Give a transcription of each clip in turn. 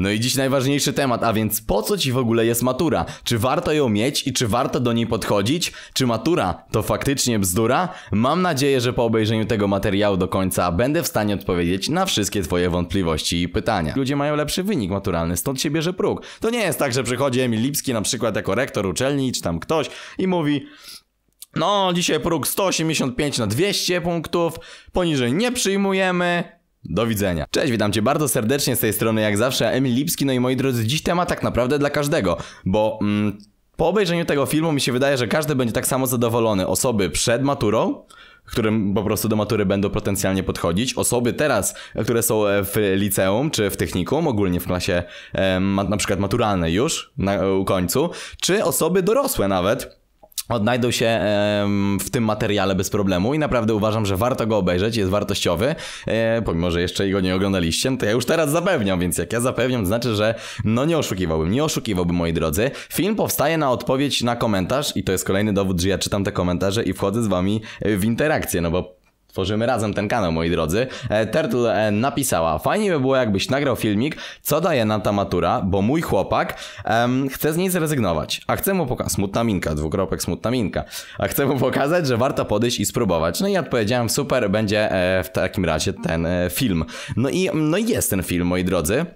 No i dziś najważniejszy temat, a więc po co ci w ogóle jest matura? Czy warto ją mieć i czy warto do niej podchodzić? Czy matura to faktycznie bzdura? Mam nadzieję, że po obejrzeniu tego materiału do końca będę w stanie odpowiedzieć na wszystkie twoje wątpliwości i pytania. Ludzie mają lepszy wynik maturalny, stąd się bierze próg. To nie jest tak, że przychodzi Emil Lipski na przykład jako rektor uczelni czy tam ktoś i mówi no, dzisiaj próg 185 na 200 punktów, poniżej nie przyjmujemy, do widzenia. Cześć, witam Cię bardzo serdecznie z tej strony, jak zawsze, Emil Lipski. No i moi drodzy, dziś temat tak naprawdę dla każdego, bo... Mm, po obejrzeniu tego filmu mi się wydaje, że każdy będzie tak samo zadowolony. Osoby przed maturą, którym po prostu do matury będą potencjalnie podchodzić. Osoby teraz, e, które są e, w liceum czy w technikum, ogólnie w klasie e, na przykład maturalnej już na u końcu, czy osoby dorosłe nawet, odnajdą się w tym materiale bez problemu i naprawdę uważam, że warto go obejrzeć, jest wartościowy, e, pomimo, że jeszcze go nie oglądaliście, no to ja już teraz zapewniam, więc jak ja zapewniam, to znaczy, że no nie oszukiwałbym, nie oszukiwałbym, moi drodzy. Film powstaje na odpowiedź na komentarz i to jest kolejny dowód, że ja czytam te komentarze i wchodzę z wami w interakcję, no bo Tworzymy razem ten kanał, moi drodzy. E, Turtle napisała, fajnie by było jakbyś nagrał filmik, co daje na ta matura, bo mój chłopak em, chce z niej zrezygnować, a chcę mu pokazać, smutna minka, dwukropek smutna minka, a chcę mu pokazać, że warto podejść i spróbować. No i odpowiedziałem, super, będzie e, w takim razie ten e, film. No i, no i jest ten film, moi drodzy.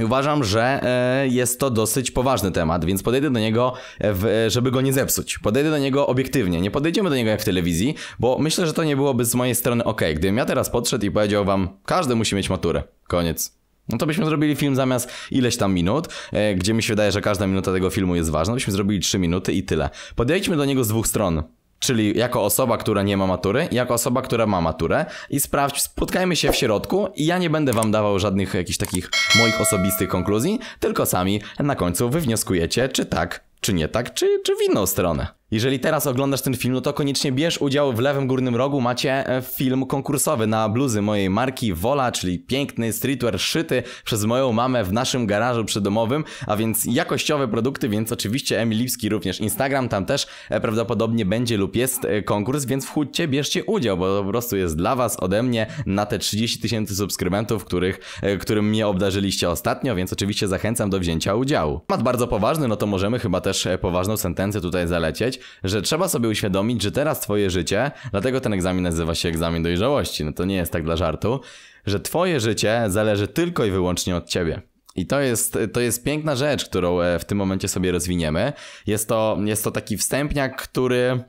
I uważam, że e, jest to dosyć poważny temat, więc podejdę do niego, e, e, żeby go nie zepsuć. Podejdę do niego obiektywnie. Nie podejdziemy do niego jak w telewizji, bo myślę, że to nie byłoby z mojej strony ok. Gdybym ja teraz podszedł i powiedział wam, każdy musi mieć maturę. Koniec. No to byśmy zrobili film zamiast ileś tam minut, gdzie mi się wydaje, że każda minuta tego filmu jest ważna, byśmy zrobili 3 minuty i tyle. Podejdźmy do niego z dwóch stron czyli jako osoba, która nie ma matury, jako osoba, która ma maturę i sprawdź, spotkajmy się w środku i ja nie będę wam dawał żadnych jakichś takich moich osobistych konkluzji, tylko sami na końcu wywnioskujecie, czy tak, czy nie tak, czy, czy w inną stronę. Jeżeli teraz oglądasz ten film, no to koniecznie bierz udział w lewym górnym rogu. Macie e, film konkursowy na bluzy mojej marki Wola, czyli piękny streetwear szyty przez moją mamę w naszym garażu przydomowym, a więc jakościowe produkty, więc oczywiście Emil Lipski również Instagram, tam też e, prawdopodobnie będzie lub jest e, konkurs, więc wchódźcie, bierzcie udział, bo to po prostu jest dla was ode mnie na te 30 tysięcy subskrybentów, których, którym mnie obdarzyliście ostatnio, więc oczywiście zachęcam do wzięcia udziału. Temat bardzo poważny, no to możemy chyba też poważną sentencję tutaj zalecieć powiedzieć, że trzeba sobie uświadomić, że teraz twoje życie, dlatego ten egzamin nazywa się egzamin dojrzałości, no to nie jest tak dla żartu, że twoje życie zależy tylko i wyłącznie od ciebie. I to jest, to jest piękna rzecz, którą e, w tym momencie sobie rozwiniemy. Jest to, jest to taki wstępniak, który...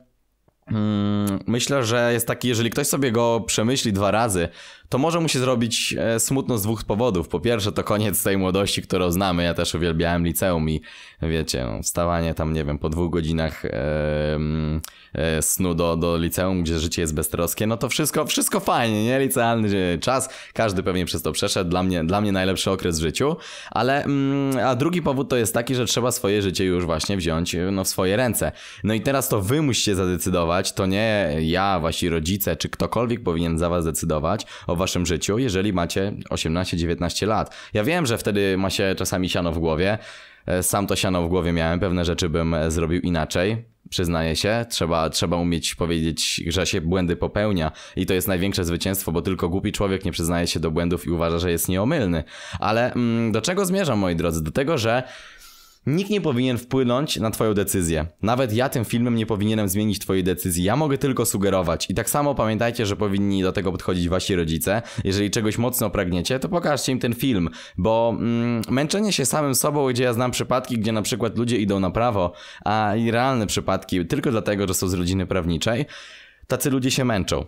Mm, myślę, że jest taki, jeżeli ktoś sobie go przemyśli dwa razy, to może mu się zrobić e, smutno z dwóch powodów. Po pierwsze, to koniec tej młodości, którą znamy. Ja też uwielbiałem liceum i wiecie, no, wstawanie tam, nie wiem, po dwóch godzinach e, mm, e, snu do, do liceum, gdzie życie jest beztroskie. No to wszystko, wszystko fajnie, nie? Licealny e, czas. Każdy pewnie przez to przeszedł. Dla mnie, dla mnie najlepszy okres w życiu. Ale, mm, a drugi powód to jest taki, że trzeba swoje życie już właśnie wziąć e, no, w swoje ręce. No i teraz to wy musicie zadecydować. To nie ja, wasi rodzice, czy ktokolwiek powinien za was decydować o waszym życiu, jeżeli macie 18-19 lat. Ja wiem, że wtedy ma się czasami siano w głowie. E, sam to siano w głowie miałem, pewne rzeczy bym e, zrobił inaczej. Przyznaję się, trzeba, trzeba umieć powiedzieć, że się błędy popełnia i to jest największe zwycięstwo, bo tylko głupi człowiek nie przyznaje się do błędów i uważa, że jest nieomylny. Ale mm, do czego zmierzam, moi drodzy? Do tego, że Nikt nie powinien wpłynąć na Twoją decyzję. Nawet ja tym filmem nie powinienem zmienić Twojej decyzji. Ja mogę tylko sugerować. I tak samo pamiętajcie, że powinni do tego podchodzić Wasi rodzice. Jeżeli czegoś mocno pragniecie, to pokażcie im ten film, bo mm, męczenie się samym sobą, gdzie ja znam przypadki, gdzie na przykład ludzie idą na prawo, a i realne przypadki tylko dlatego, że są z rodziny prawniczej, tacy ludzie się męczą.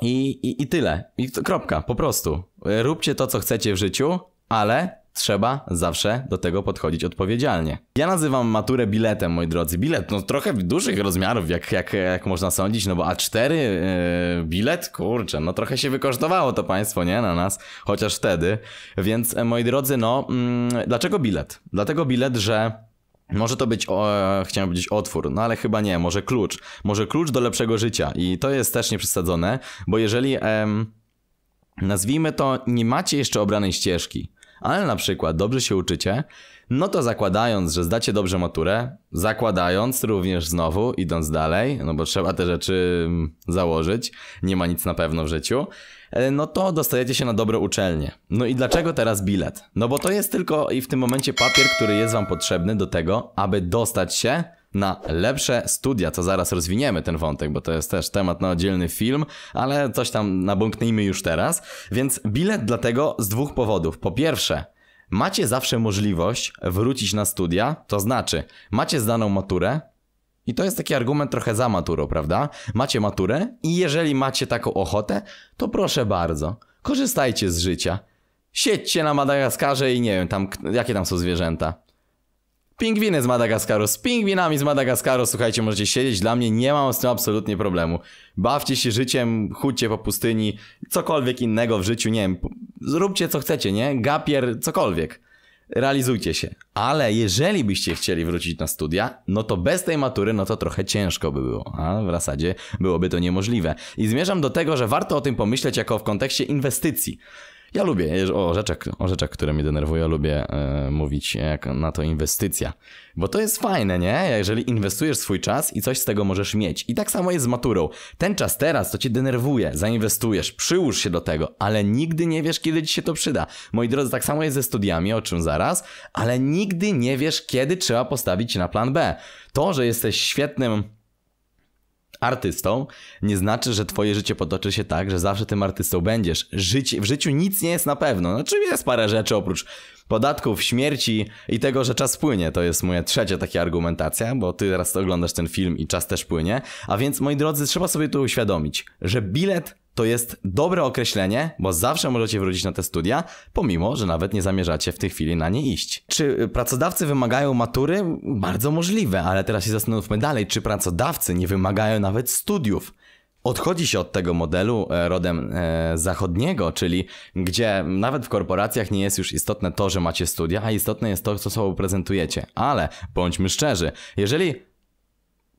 I, i, i tyle. I kropka, po prostu. Róbcie to, co chcecie w życiu, ale Trzeba zawsze do tego podchodzić odpowiedzialnie. Ja nazywam maturę biletem, moi drodzy. Bilet, no trochę dużych rozmiarów, jak, jak, jak można sądzić, no bo A4 yy, e, bilet, kurczę, no trochę się wykosztowało to państwo, nie, na nas, chociaż wtedy. Więc, e, moi drodzy, no, mm, dlaczego bilet? Dlatego bilet, że... Może to być, e, chciałem powiedzieć, otwór, no ale chyba nie, może klucz. Może klucz do lepszego życia i to jest też nieprzesadzone, bo jeżeli, em, nazwijmy to, nie macie jeszcze obranej ścieżki, ale na przykład dobrze się uczycie, no to zakładając, że zdacie dobrze maturę, zakładając również znowu, idąc dalej, no bo trzeba te rzeczy mm, założyć, nie ma nic na pewno w życiu, e, no to dostajecie się na dobre uczelnie. No i dlaczego teraz bilet? No bo to jest tylko i w tym momencie papier, który jest wam potrzebny do tego, aby dostać się na lepsze studia, co zaraz rozwiniemy ten wątek, bo to jest też temat na oddzielny film, ale coś tam nabąknijmy już teraz. Więc bilet dlatego z dwóch powodów. Po pierwsze, macie zawsze możliwość wrócić na studia, to znaczy macie zdaną maturę, i to jest taki argument trochę za maturą, prawda? Macie maturę i jeżeli macie taką ochotę, to proszę bardzo, korzystajcie z życia. Siedźcie na Madagaskarze i nie wiem, tam, jakie tam są zwierzęta. Pingwiny z Madagaskaru. Z pingwinami z Madagaskaru, słuchajcie, możecie siedzieć. Dla mnie nie mam z tym absolutnie problemu. Bawcie się życiem, chudźcie po pustyni, cokolwiek innego w życiu, nie wiem. Zróbcie co chcecie, nie? Gapier, cokolwiek. Realizujcie się. Ale jeżeli byście chcieli wrócić na studia, no to bez tej matury, no to trochę ciężko by było. A w zasadzie byłoby to niemożliwe. I zmierzam do tego, że warto o tym pomyśleć jako w kontekście inwestycji. Ja lubię o rzeczach, o rzeczach, które mnie denerwują, lubię e, mówić jak na to inwestycja. Bo to jest fajne, nie? Jeżeli inwestujesz swój czas i coś z tego możesz mieć. I tak samo jest z maturą. Ten czas teraz to cię denerwuje, zainwestujesz, przyłóż się do tego, ale nigdy nie wiesz, kiedy ci się to przyda. Moi drodzy, tak samo jest ze studiami, o czym zaraz, ale nigdy nie wiesz, kiedy trzeba postawić na plan B. To, że jesteś świetnym artystą, nie znaczy, że twoje życie potoczy się tak, że zawsze tym artystą będziesz. w życiu nic nie jest na pewno. Znaczy jest parę rzeczy oprócz podatków, śmierci i tego, że czas płynie. To jest moja trzecia taka argumentacja, bo ty teraz oglądasz ten film i czas też płynie. A więc, moi drodzy, trzeba sobie tu uświadomić, że bilet to jest dobre określenie, bo zawsze możecie wrócić na te studia, pomimo, że nawet nie zamierzacie w tej chwili na nie iść. Czy pracodawcy wymagają matury? Bardzo możliwe, ale teraz się zastanówmy dalej, czy pracodawcy nie wymagają nawet studiów? Odchodzi się od tego modelu e, rodem e, zachodniego, czyli gdzie nawet w korporacjach nie jest już istotne to, że macie studia, a istotne jest to, co sobą prezentujecie. Ale bądźmy szczerzy, jeżeli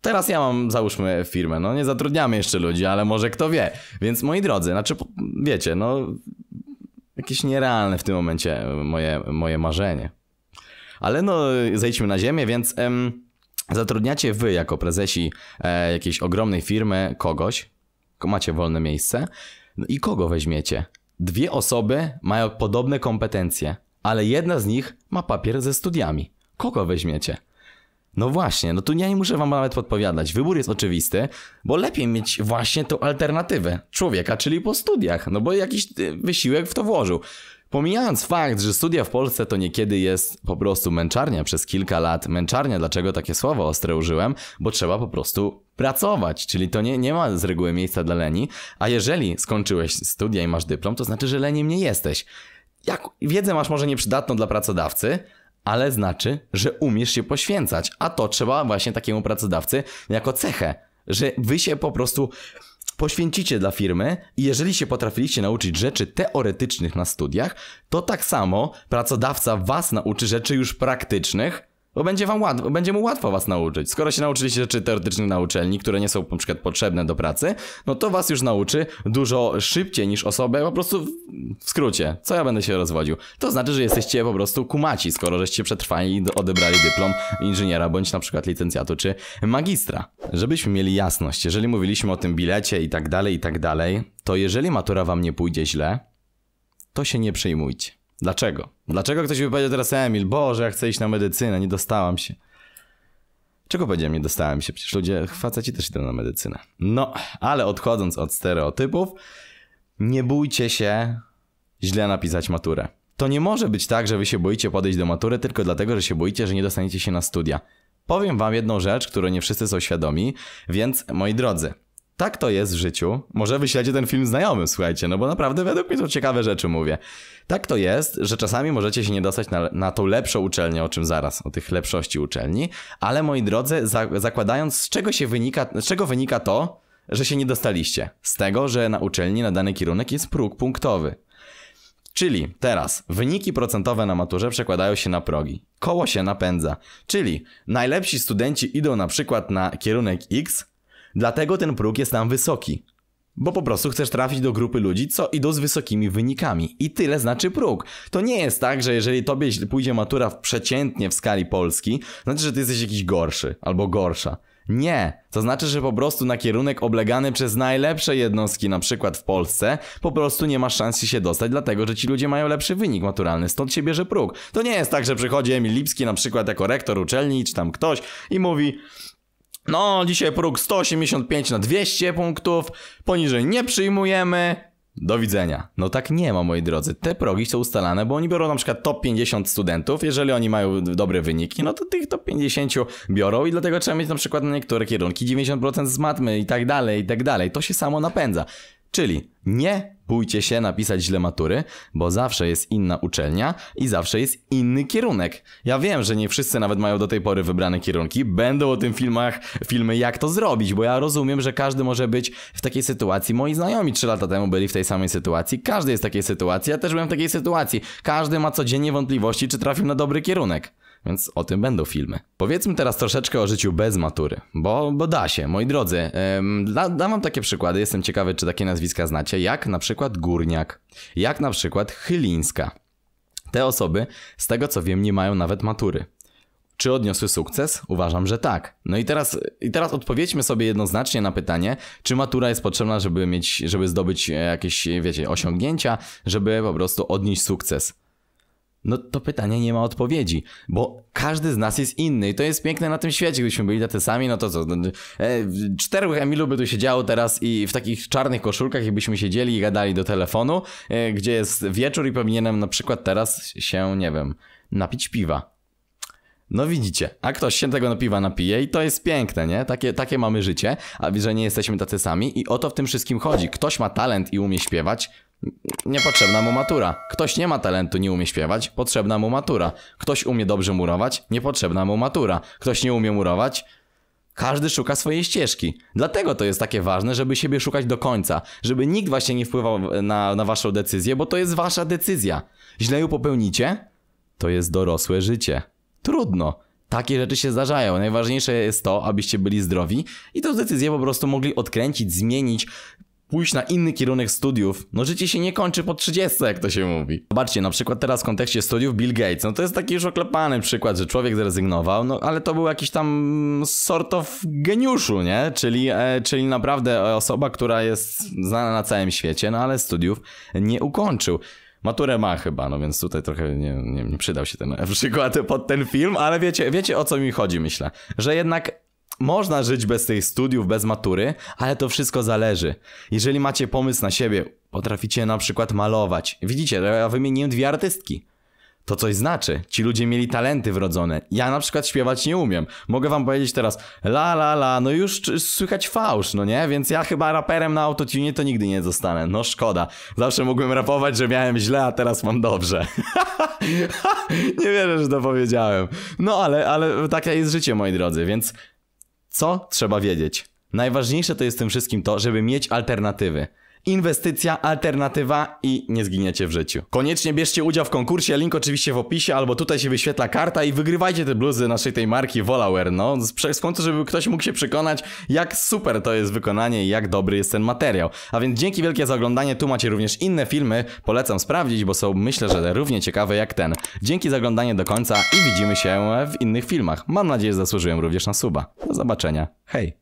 Teraz ja mam, załóżmy, firmę, no nie zatrudniamy jeszcze ludzi, ale może kto wie. Więc moi drodzy, znaczy wiecie, no jakieś nierealne w tym momencie moje, moje marzenie. Ale no zejdźmy na ziemię, więc em, zatrudniacie wy jako prezesi e, jakiejś ogromnej firmy kogoś, macie wolne miejsce no i kogo weźmiecie? Dwie osoby mają podobne kompetencje, ale jedna z nich ma papier ze studiami. Kogo weźmiecie? No właśnie, no tu ja nie muszę wam nawet podpowiadać. Wybór jest oczywisty, bo lepiej mieć właśnie tą alternatywę człowieka, czyli po studiach, no bo jakiś y, wysiłek w to włożył. Pomijając fakt, że studia w Polsce to niekiedy jest po prostu męczarnia przez kilka lat, męczarnia, dlaczego takie słowo ostre użyłem, bo trzeba po prostu pracować, czyli to nie, nie ma z reguły miejsca dla leni, a jeżeli skończyłeś studia i masz dyplom, to znaczy, że leniem nie jesteś. Jak, wiedzę masz może nieprzydatną dla pracodawcy, ale znaczy, że umiesz się poświęcać, a to trzeba właśnie takiemu pracodawcy jako cechę, że wy się po prostu poświęcicie dla firmy i jeżeli się potrafiliście nauczyć rzeczy teoretycznych na studiach, to tak samo pracodawca was nauczy rzeczy już praktycznych bo będzie, wam łatwo, będzie mu łatwo was nauczyć. Skoro się nauczyliście rzeczy teoretycznych na uczelni, które nie są na przykład potrzebne do pracy, no to was już nauczy dużo szybciej niż osobę po prostu w, w skrócie. Co ja będę się rozwodził? To znaczy, że jesteście po prostu kumaci, skoro żeście przetrwali i odebrali dyplom inżyniera, bądź na przykład licencjatu czy magistra. Żebyśmy mieli jasność, jeżeli mówiliśmy o tym bilecie i tak dalej, i tak dalej, to jeżeli matura wam nie pójdzie źle, to się nie przejmujcie. Dlaczego? Dlaczego ktoś by powiedział teraz Emil, Boże, ja chcę iść na medycynę, nie dostałam się. Czego powiedziałem, nie dostałem się? Przecież ludzie, faceci też idą na medycynę. No, ale odchodząc od stereotypów, nie bójcie się źle napisać maturę. To nie może być tak, że wy się boicie podejść do matury tylko dlatego, że się boicie, że nie dostaniecie się na studia. Powiem wam jedną rzecz, której nie wszyscy są świadomi, więc moi drodzy, tak to jest w życiu. Może wyślecie ten film znajomym, słuchajcie, no bo naprawdę według mnie to ciekawe rzeczy, mówię. Tak to jest, że czasami możecie się nie dostać na, na tą lepszą uczelnię, o czym zaraz, o tych lepszości uczelni, ale moi drodzy, za, zakładając z czego się wynika, z czego wynika to, że się nie dostaliście? Z tego, że na uczelni na dany kierunek jest próg punktowy. Czyli teraz wyniki procentowe na maturze przekładają się na progi. Koło się napędza. Czyli najlepsi studenci idą na przykład na kierunek X, Dlatego ten próg jest tam wysoki. Bo po prostu chcesz trafić do grupy ludzi, co idą z wysokimi wynikami. I tyle znaczy próg. To nie jest tak, że jeżeli tobie pójdzie matura w przeciętnie w skali Polski, znaczy, że ty jesteś jakiś gorszy albo gorsza. Nie, to znaczy, że po prostu na kierunek oblegany przez najlepsze jednostki, na przykład w Polsce, po prostu nie masz szansy się dostać, dlatego że ci ludzie mają lepszy wynik maturalny, stąd się bierze próg. To nie jest tak, że przychodzi Emil Lipski na przykład jako rektor uczelni, czy tam ktoś i mówi, no, dzisiaj próg 185 na 200 punktów, poniżej nie przyjmujemy. Do widzenia. No tak nie ma, moi drodzy. Te progi są ustalane, bo oni biorą na przykład top 50 studentów. Jeżeli oni mają dobre wyniki, no to tych top 50 biorą i dlatego trzeba mieć na przykład na niektóre kierunki 90% z matmy i tak dalej, i tak dalej. To się samo napędza. Czyli nie bójcie się napisać źle matury, bo zawsze jest inna uczelnia i zawsze jest inny kierunek. Ja wiem, że nie wszyscy nawet mają do tej pory wybrane kierunki. Będą o tym filmach filmy jak to zrobić, bo ja rozumiem, że każdy może być w takiej sytuacji. Moi znajomi trzy lata temu byli w tej samej sytuacji. Każdy jest w takiej sytuacji, ja też byłem w takiej sytuacji. Każdy ma codziennie wątpliwości, czy trafił na dobry kierunek. Więc o tym będą filmy. Powiedzmy teraz troszeczkę o życiu bez matury, bo, bo da się, moi drodzy. Ym, da, dam wam takie przykłady, jestem ciekawy, czy takie nazwiska znacie, jak na przykład Górniak, jak na przykład Chylińska. Te osoby, z tego co wiem, nie mają nawet matury. Czy odniosły sukces? Uważam, że tak. No i teraz, i teraz odpowiedźmy sobie jednoznacznie na pytanie, czy matura jest potrzebna, żeby mieć, żeby zdobyć e, jakieś, wiecie, osiągnięcia, żeby po prostu odnieść sukces. No to pytanie nie ma odpowiedzi, bo każdy z nas jest inny i to jest piękne na tym świecie. Gdybyśmy byli tacy sami, no to co? No, e, czterech Emilu by tu siedziało teraz i w takich czarnych koszulkach i byśmy siedzieli i gadali do telefonu, e, gdzie jest wieczór i powinienem na przykład teraz się, nie wiem, napić piwa. No widzicie, a ktoś się tego piwa napije i to jest piękne, nie? Takie, takie mamy życie, a że nie jesteśmy tacy sami i o to w tym wszystkim chodzi. Ktoś ma talent i umie śpiewać, Niepotrzebna mu matura. Ktoś nie ma talentu, nie umie śpiewać, potrzebna mu matura. Ktoś umie dobrze murować, niepotrzebna mu matura. Ktoś nie umie murować, każdy szuka swojej ścieżki. Dlatego to jest takie ważne, żeby siebie szukać do końca. Żeby nikt właśnie nie wpływał na, na waszą decyzję, bo to jest wasza decyzja. Źle ją popełnicie, to jest dorosłe życie. Trudno. Takie rzeczy się zdarzają. Najważniejsze jest to, abyście byli zdrowi i tę decyzję po prostu mogli odkręcić, zmienić, pójść na inny kierunek studiów. No życie się nie kończy po 30, jak to się mówi. Zobaczcie, na przykład teraz w kontekście studiów Bill Gates. No to jest taki już oklepany przykład, że człowiek zrezygnował, no ale to był jakiś tam sort of geniuszu, nie? Czyli, e, czyli naprawdę osoba, która jest znana na całym świecie, no ale studiów nie ukończył. Maturę ma chyba, no więc tutaj trochę nie, nie, nie przydał się ten przykład pod ten film, ale wiecie, wiecie o co mi chodzi, myślę. Że jednak można żyć bez tych studiów, bez matury, ale to wszystko zależy. Jeżeli macie pomysł na siebie, potraficie na przykład malować. Widzicie, no ja wymieniłem dwie artystki. To coś znaczy. Ci ludzie mieli talenty wrodzone. Ja na przykład śpiewać nie umiem. Mogę wam powiedzieć teraz la la la, no już słychać fałsz, no nie? Więc ja chyba raperem na autotune to nigdy nie zostanę. No szkoda. Zawsze mogłem rapować, że miałem źle, a teraz mam dobrze. nie wierzę, że to powiedziałem. No ale, ale takie jest życie, moi drodzy, więc co trzeba wiedzieć? Najważniejsze to jest tym wszystkim to, żeby mieć alternatywy. Inwestycja, alternatywa i nie zginiecie w życiu. Koniecznie bierzcie udział w konkursie, link oczywiście w opisie, albo tutaj się wyświetla karta i wygrywajcie te bluzy naszej tej marki Volaware. no. W końcu, żeby ktoś mógł się przekonać, jak super to jest wykonanie i jak dobry jest ten materiał. A więc dzięki wielkie za oglądanie, tu macie również inne filmy, polecam sprawdzić, bo są myślę, że równie ciekawe jak ten. Dzięki za oglądanie do końca i widzimy się w innych filmach. Mam nadzieję, że zasłużyłem również na suba. Do zobaczenia, hej!